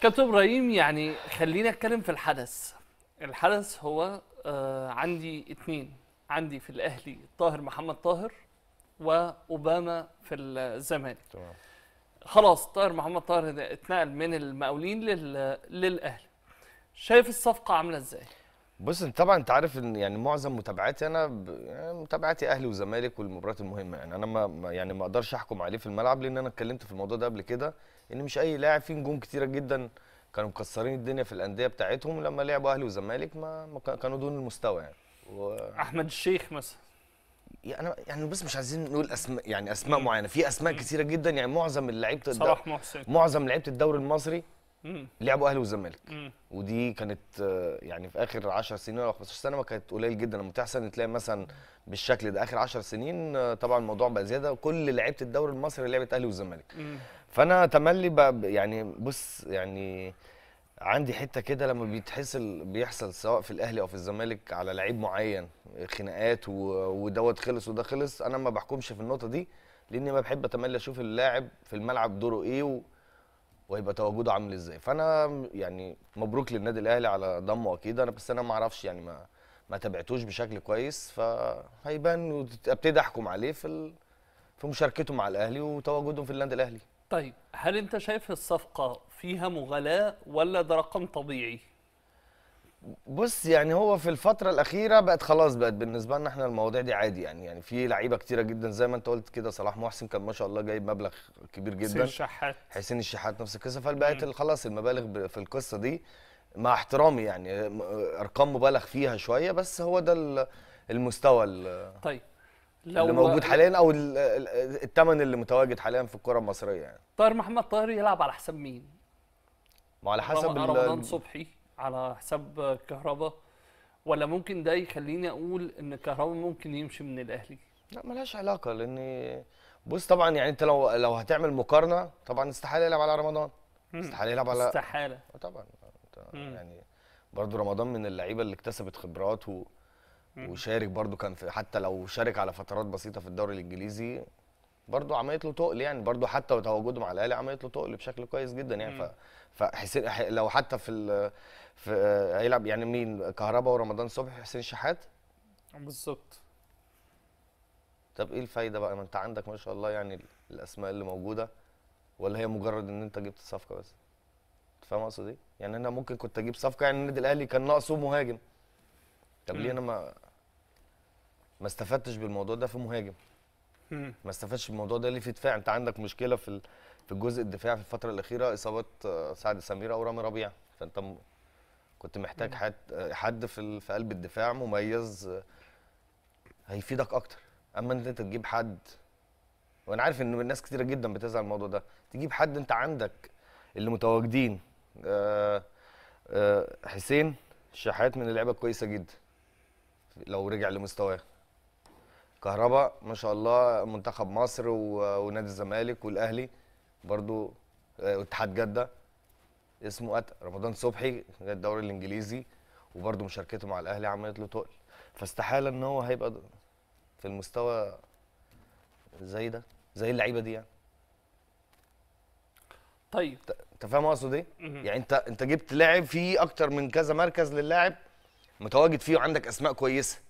كابتن ابراهيم يعني خلينا اتكلم في الحدث الحدث هو آه عندي اتنين عندي في الاهلي طاهر محمد طاهر واوباما في الزمالك خلاص طاهر محمد طاهر اتنقل من المقاولين للاهلي شايف الصفقه عامله ازاي بص انت طبعا انت عارف ان يعني معظم متابعاتي انا ب... يعني متابعاتي اهلي وزمالك والمباريات المهمه يعني انا ما يعني ما اقدرش احكم عليه في الملعب لان انا اتكلمت في الموضوع ده قبل كده ان مش اي لاعب في نجوم كتيره جدا كانوا مكسرين الدنيا في الانديه بتاعتهم لما لعبوا اهلي وزمالك ما, ما كانوا دون المستوى يعني و... احمد الشيخ مثلا يعني يعني بس مش عايزين نقول اسماء يعني اسماء معينه في اسماء كثيره جدا يعني معظم لعيبه صلاح محسن معظم لعيبه الدوري المصري لعبوا اهلي والزمالك ودي كانت آه، يعني في اخر 10 سنين ولا 15 سنه ما كانت قليل جدا لما تحصل تلاقي مثلا بالشكل ده اخر 10 سنين آه، طبعا الموضوع بقى زياده كل لعيبه الدوري المصري لعبت اهلي والزمالك فانا تملي بقى يعني بص يعني عندي حته كده لما بيتحس بيحصل سواء في الاهلي او في الزمالك على لعيب معين خناقات ودوت خلص وده خلص انا ما بحكمش في النقطه دي لاني ما بحب اتملى اشوف اللاعب في الملعب دوره ايه وهيبقى تواجده عامل ازاي فانا يعني مبروك للنادي الاهلي على ضمه اكيد انا بس انا ما اعرفش يعني ما ما تابعتوش بشكل كويس فهيبان وابتدي احكم عليه في ال... في مشاركته مع الاهلي وتواجده في النادي الاهلي طيب هل انت شايف الصفقه فيها مغالاه ولا ده رقم طبيعي بص يعني هو في الفترة الأخيرة بقت خلاص بقت بالنسبة لنا احنا المواضيع دي عادي يعني يعني في لعيبة كتيرة جدا زي ما أنت قلت كده صلاح محسن كان ما شاء الله جايب مبلغ كبير جدا حسين الشحات حسين الشحات نفس القصة فبقت خلاص المبالغ في القصة دي مع احترامي يعني أرقام مبالغ فيها شوية بس هو ده المستوى طيب لو اللي موجود حاليا او الثمن اللي متواجد حاليا في الكره المصريه يعني طاهر طيب، محمد طاهر يلعب على حساب مين؟ ما على حسب رمضان صبحي على حساب كهربا ولا ممكن ده يخليني اقول ان كهربا ممكن يمشي من الاهلي لا ملهاش علاقه لان بص طبعا يعني انت لو لو هتعمل مقارنه طبعا استحاله يلعب على رمضان استحاله يلعب على استحاله آه، طبعا يعني برضو رمضان من اللعيبه اللي اكتسبت خبرات و... وشارك برضو كان في حتى لو شارك على فترات بسيطه في الدوري الانجليزي برضو عملت له تقل يعني برضو حتى تواجده مع الاهلي عملت له تقل بشكل كويس جدا يعني ف... فحسين لو حتى في ال... في آه، هيلعب يعني مين كهربا ورمضان صبحي وحسين شحات بالظبط طب ايه الفايده بقى ما انت عندك ما شاء الله يعني الاسماء اللي موجوده ولا هي مجرد ان انت جبت صفقه بس انت فاهم اقصد ايه يعني انا ممكن كنت اجيب صفقه يعني النادي الاهلي كان ناقصه مهاجم طب ليه انا ما ما استفدتش بالموضوع ده في مهاجم ما استفدتش بالموضوع ده ليه في دفاع انت عندك مشكله في في الجزء الدفاعي في الفتره الاخيره اصابات آه، سعد سميره ورامي ربيع فانت كنت محتاج حد حد في قلب الدفاع مميز هيفيدك اكتر اما انت تجيب حد وانا عارف ان الناس كتيره جدا بتزعل الموضوع ده تجيب حد انت عندك اللي متواجدين آه، آه، حسين شحات من اللعيبه كويسه جدا لو رجع لمستواه كهربا ما شاء الله منتخب مصر آه، ونادي الزمالك والاهلي برضو اتحاد جده اسمه أت... رمضان صبحي جاي الدوري الانجليزي وبرده مشاركته مع الاهلي عملت له تقل فاستحاله ان هو هيبقى في المستوى زي ده زي اللعيبه دي يعني طيب انت فاهم اقصد ايه؟ يعني انت انت جبت لاعب فيه اكتر من كذا مركز للاعب متواجد فيه وعندك اسماء كويسه